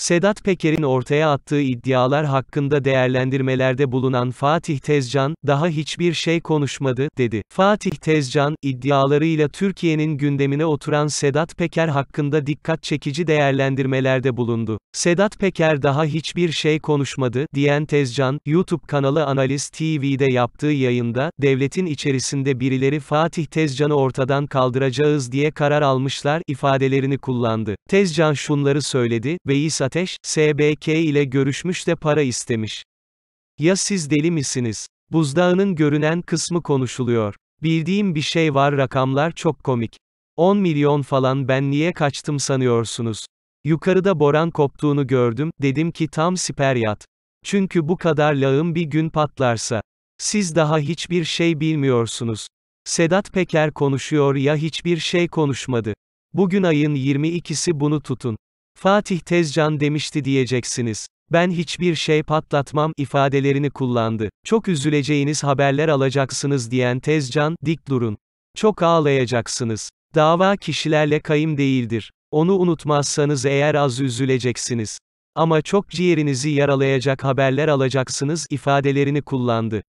Sedat Peker'in ortaya attığı iddialar hakkında değerlendirmelerde bulunan Fatih Tezcan, daha hiçbir şey konuşmadı, dedi. Fatih Tezcan, iddialarıyla Türkiye'nin gündemine oturan Sedat Peker hakkında dikkat çekici değerlendirmelerde bulundu. Sedat Peker daha hiçbir şey konuşmadı, diyen Tezcan, YouTube kanalı Analiz TV'de yaptığı yayında, devletin içerisinde birileri Fatih Tezcan'ı ortadan kaldıracağız diye karar almışlar, ifadelerini kullandı. Tezcan şunları söyledi, ve Veys Ateş, SBK ile görüşmüş de para istemiş. Ya siz deli misiniz? Buzdağının görünen kısmı konuşuluyor. Bildiğim bir şey var rakamlar çok komik. 10 milyon falan ben niye kaçtım sanıyorsunuz? Yukarıda boran koptuğunu gördüm, dedim ki tam siper yat. Çünkü bu kadar lağım bir gün patlarsa. Siz daha hiçbir şey bilmiyorsunuz. Sedat Peker konuşuyor ya hiçbir şey konuşmadı. Bugün ayın 22'si bunu tutun. Fatih Tezcan demişti diyeceksiniz. Ben hiçbir şey patlatmam ifadelerini kullandı. Çok üzüleceğiniz haberler alacaksınız diyen Tezcan, dik durun. Çok ağlayacaksınız. Dava kişilerle kayım değildir. Onu unutmazsanız eğer az üzüleceksiniz. Ama çok ciğerinizi yaralayacak haberler alacaksınız ifadelerini kullandı.